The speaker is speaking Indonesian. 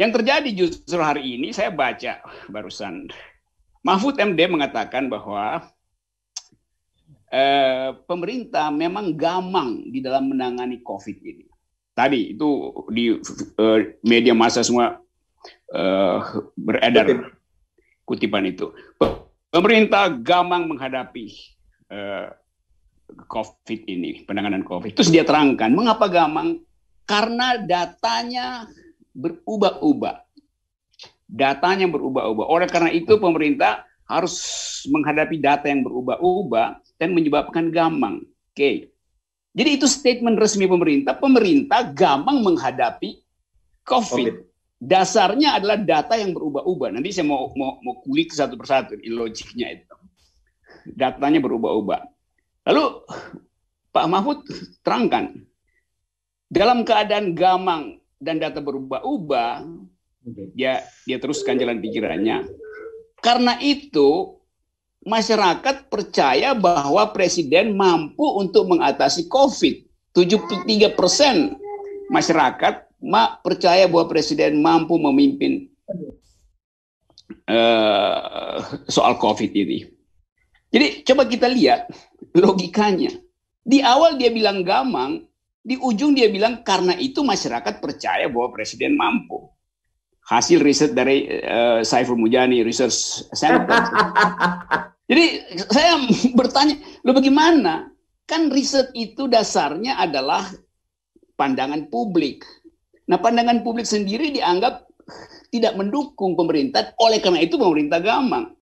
Yang terjadi justru hari ini saya baca barusan Mahfud MD mengatakan bahwa eh, pemerintah memang gamang di dalam menangani COVID ini. Tadi itu di eh, media massa semua eh, beredar kutipan itu. Pemerintah gamang menghadapi eh, COVID ini, penanganan COVID. Terus dia terangkan mengapa gamang? Karena datanya berubah-ubah. Datanya berubah-ubah. Oleh karena itu pemerintah harus menghadapi data yang berubah-ubah dan menyebabkan gamang. Oke. Okay. Jadi itu statement resmi pemerintah. Pemerintah gamang menghadapi COVID. COVID. Dasarnya adalah data yang berubah-ubah. Nanti saya mau mau, mau kulik satu persatu logiknya itu. Datanya berubah-ubah. Lalu Pak Mahfud terangkan dalam keadaan gamang dan data berubah-ubah, dia ya, dia teruskan jalan pikirannya. Karena itu masyarakat percaya bahwa presiden mampu untuk mengatasi COVID. 73 persen masyarakat percaya bahwa presiden mampu memimpin eh, soal COVID ini. Jadi coba kita lihat logikanya. Di awal dia bilang gamang, di ujung dia bilang karena itu masyarakat percaya bahwa presiden mampu. Hasil riset dari uh, Saiful Mujani Research Center. Jadi saya bertanya, lo bagaimana? Kan riset itu dasarnya adalah pandangan publik. Nah, pandangan publik sendiri dianggap tidak mendukung pemerintah, oleh karena itu pemerintah gampang.